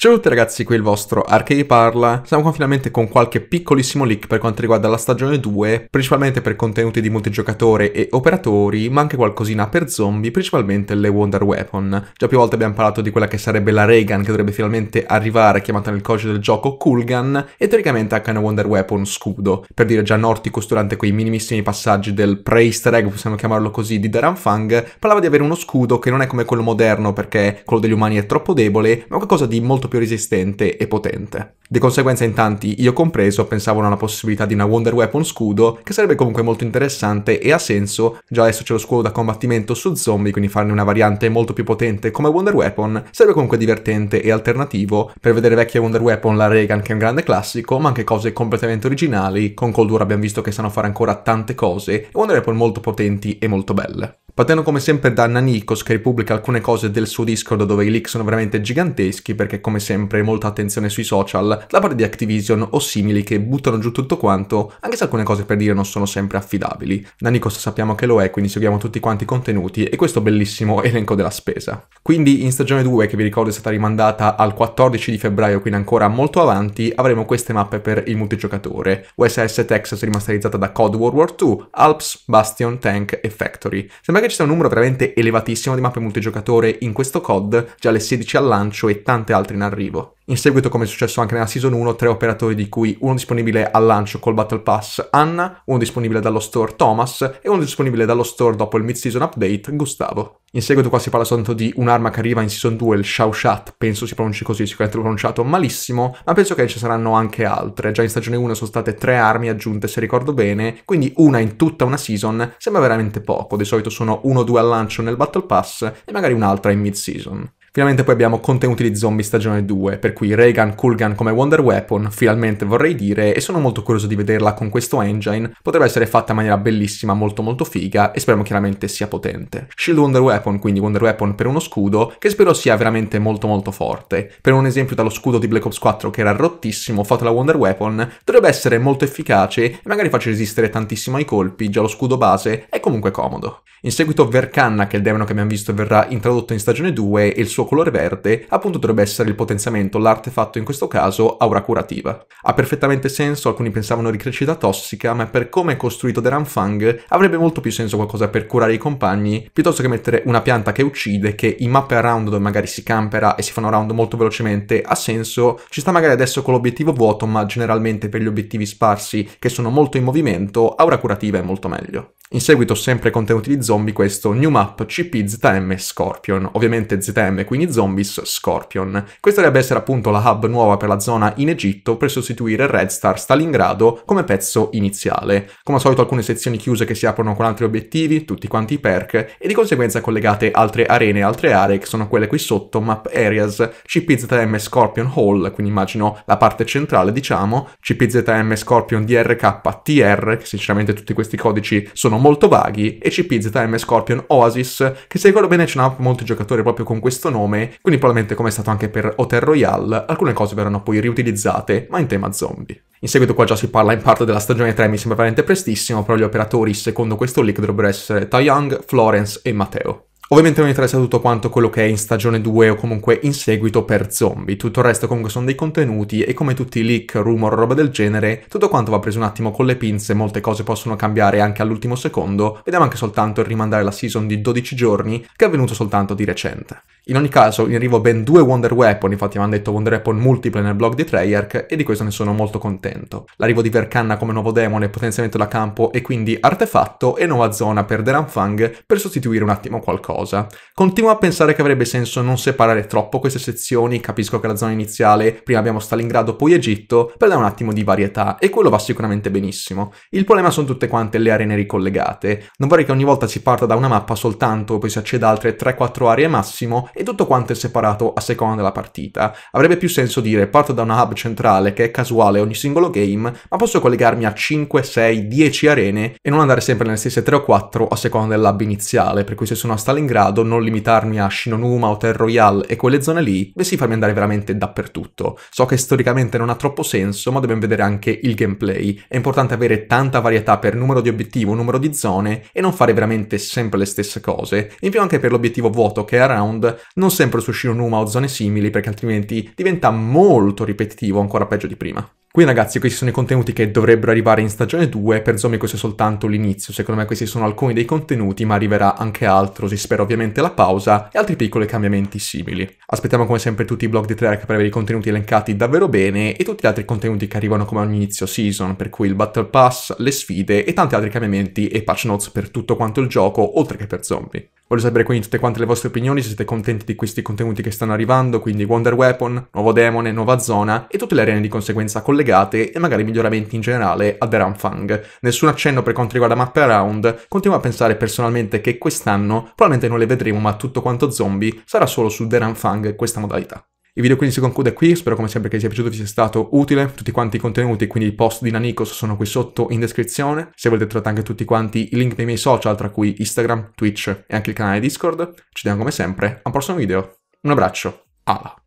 Ciao a tutti ragazzi, qui il vostro Arcade Parla. Siamo qua finalmente con qualche piccolissimo leak per quanto riguarda la stagione 2, principalmente per contenuti di multigiocatore e operatori, ma anche qualcosina per zombie, principalmente le Wonder Weapon. Già più volte abbiamo parlato di quella che sarebbe la Reagan che dovrebbe finalmente arrivare, chiamata nel codice del gioco Cool Gun, e teoricamente anche una Wonder Weapon scudo, per dire già Norticus durante quei minimissimi passaggi del pre-easter egg, possiamo chiamarlo così, di Daran Fang, parlava di avere uno scudo che non è come quello moderno perché quello degli umani è troppo debole, ma qualcosa di molto molto più resistente e potente. Di conseguenza in tanti, io compreso, pensavano alla possibilità di una Wonder Weapon scudo, che sarebbe comunque molto interessante e ha senso, già adesso c'è lo scudo da combattimento su zombie, quindi farne una variante molto più potente come Wonder Weapon, sarebbe comunque divertente e alternativo per vedere vecchie Wonder Weapon, la Reagan che è un grande classico, ma anche cose completamente originali, con Cold War abbiamo visto che sanno fare ancora tante cose, e Wonder Weapon molto potenti e molto belle. Partendo come sempre da Nanikos che ripubblica alcune cose del suo Discord dove i leak sono veramente giganteschi perché come sempre molta attenzione sui social da parte di Activision o simili che buttano giù tutto quanto anche se alcune cose per dire non sono sempre affidabili. Nanikos sappiamo che lo è quindi seguiamo tutti quanti i contenuti e questo bellissimo elenco della spesa. Quindi in stagione 2 che vi ricordo è stata rimandata al 14 di febbraio quindi ancora molto avanti avremo queste mappe per il multigiocatore. USS Texas rimasterizzata da COD World War 2, Alps, Bastion, Tank e Factory. Sembra che perché ci sta un numero veramente elevatissimo di mappe multigiocatore in questo COD, già le 16 al lancio e tante altre in arrivo. In seguito, come è successo anche nella Season 1, tre operatori di cui uno disponibile al lancio col Battle Pass Anna, uno disponibile dallo store Thomas e uno disponibile dallo store dopo il mid-season update Gustavo. In seguito qua si parla soltanto di un'arma che arriva in Season 2, il Shaoshat, penso si pronunci così, sicuramente l'ho pronunciato malissimo, ma penso che ci saranno anche altre. Già in stagione 1 sono state tre armi aggiunte, se ricordo bene, quindi una in tutta una season sembra veramente poco, di solito sono 1 o 2 al lancio nel Battle Pass e magari un'altra in mid-season. Finalmente poi abbiamo contenuti di zombie stagione 2, per cui Reagan, Kulgan come Wonder Weapon, finalmente vorrei dire, e sono molto curioso di vederla con questo engine, potrebbe essere fatta in maniera bellissima, molto molto figa, e speriamo chiaramente sia potente. Shield Wonder Weapon, quindi Wonder Weapon per uno scudo, che spero sia veramente molto molto forte. Per un esempio dallo scudo di Black Ops 4 che era rottissimo, fatto da Wonder Weapon, dovrebbe essere molto efficace e magari faccia resistere tantissimo ai colpi, già lo scudo base è comunque comodo. In seguito Verkanna, che è il demono che abbiamo visto verrà introdotto in stagione 2 e il suo colore verde appunto dovrebbe essere il potenziamento, l'artefatto in questo caso aura curativa. Ha perfettamente senso, alcuni pensavano ricrescita tossica, ma per come è costruito The Ranfang avrebbe molto più senso qualcosa per curare i compagni piuttosto che mettere una pianta che uccide, che in mappe a round dove magari si campera e si fanno round molto velocemente ha senso, ci sta magari adesso con l'obiettivo vuoto, ma generalmente per gli obiettivi sparsi che sono molto in movimento, aura curativa è molto meglio. In seguito sempre contenuti di zombie questo New Map CP ZM Scorpion, ovviamente ZM quindi Zombies Scorpion. Questa dovrebbe essere appunto la hub nuova per la zona in Egitto per sostituire Red Star Stalingrado come pezzo iniziale. Come al solito alcune sezioni chiuse che si aprono con altri obiettivi, tutti quanti i perk, e di conseguenza collegate altre arene e altre aree che sono quelle qui sotto, Map Areas, CPZM Scorpion Hall, quindi immagino la parte centrale diciamo, CPZM Scorpion DRK TR, che sinceramente tutti questi codici sono molto vaghi, e CPZM Scorpion Oasis, che se ricordo bene c'è un'app molti giocatori proprio con questo nome, nome, quindi probabilmente come è stato anche per Hotel Royale, alcune cose verranno poi riutilizzate, ma in tema zombie. In seguito qua già si parla in parte della stagione 3, mi sembra veramente prestissimo, però gli operatori secondo questo leak dovrebbero essere Young, Florence e Matteo. Ovviamente non interessa tutto quanto quello che è in stagione 2 o comunque in seguito per zombie, tutto il resto comunque sono dei contenuti e come tutti i leak, rumor, roba del genere, tutto quanto va preso un attimo con le pinze, molte cose possono cambiare anche all'ultimo secondo, vediamo anche soltanto il rimandare la season di 12 giorni che è avvenuto soltanto di recente. In ogni caso, in arrivo ben due Wonder Weapon, infatti mi hanno detto Wonder Weapon multiple nel blog di Treyarch, e di questo ne sono molto contento. L'arrivo di Verkanna come nuovo demone, potenziamento da campo e quindi artefatto e nuova zona per Deranfang per sostituire un attimo qualcosa. Continuo a pensare che avrebbe senso non separare troppo queste sezioni, capisco che la zona iniziale, prima abbiamo Stalingrado, poi Egitto, per dare un attimo di varietà, e quello va sicuramente benissimo. Il problema sono tutte quante le arene ricollegate. Non vorrei che ogni volta si parta da una mappa soltanto, poi si acceda a altre 3-4 aree massimo, e tutto quanto è separato a seconda della partita. Avrebbe più senso dire parto da una hub centrale che è casuale ogni singolo game, ma posso collegarmi a 5, 6, 10 arene e non andare sempre nelle stesse 3 o 4 a seconda dell'hub iniziale, per cui se sono a Stalingrado non limitarmi a Shinonuma o Terre Royale e quelle zone lì, bensì farmi andare veramente dappertutto. So che storicamente non ha troppo senso, ma dobbiamo vedere anche il gameplay. È importante avere tanta varietà per numero di obiettivo, numero di zone e non fare veramente sempre le stesse cose. In più anche per l'obiettivo vuoto che è around, non sempre su Shinonuma o zone simili perché altrimenti diventa molto ripetitivo, ancora peggio di prima. Qui ragazzi questi sono i contenuti che dovrebbero arrivare in stagione 2, per Zombie questo è soltanto l'inizio, secondo me questi sono alcuni dei contenuti ma arriverà anche altro, si spera ovviamente la pausa e altri piccoli cambiamenti simili. Aspettiamo come sempre tutti i blog di track per avere i contenuti elencati davvero bene e tutti gli altri contenuti che arrivano come all'inizio season, per cui il Battle Pass, le sfide e tanti altri cambiamenti e patch notes per tutto quanto il gioco, oltre che per Zombie. Voglio sapere quindi tutte quante le vostre opinioni, se siete contenti di questi contenuti che stanno arrivando, quindi Wonder Weapon, nuovo demone, nuova zona e tutte le arene di conseguenza collegate e magari miglioramenti in generale a The Ramfang. Nessun accenno per quanto riguarda Map Around, continuo a pensare personalmente che quest'anno probabilmente non le vedremo ma tutto quanto zombie sarà solo su The Ramfang questa modalità. Il video quindi si conclude qui, spero come sempre che vi sia piaciuto, vi sia stato utile. Tutti quanti i contenuti, quindi i post di Nanicos sono qui sotto in descrizione. Se volete trovate anche tutti quanti i link dei miei social, tra cui Instagram, Twitch e anche il canale Discord. Ci vediamo come sempre a un prossimo video. Un abbraccio, alla!